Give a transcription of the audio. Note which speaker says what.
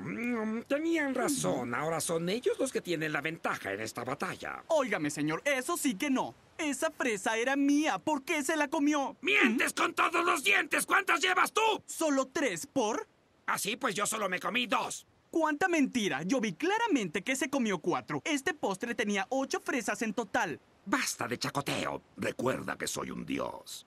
Speaker 1: Mm, tenían razón. Ahora son ellos los que tienen la ventaja
Speaker 2: en esta batalla.
Speaker 1: Óigame, señor, eso sí que no. Esa fresa era mía. ¿Por qué se la comió?
Speaker 2: ¡Mientes con todos los dientes! ¿Cuántas llevas tú?
Speaker 1: Solo tres, ¿por? Así ah, pues yo solo me comí dos. ¡Cuánta mentira! Yo vi claramente que se comió cuatro. Este postre tenía ocho fresas en total. Basta de chacoteo.
Speaker 3: Recuerda que soy un
Speaker 4: dios.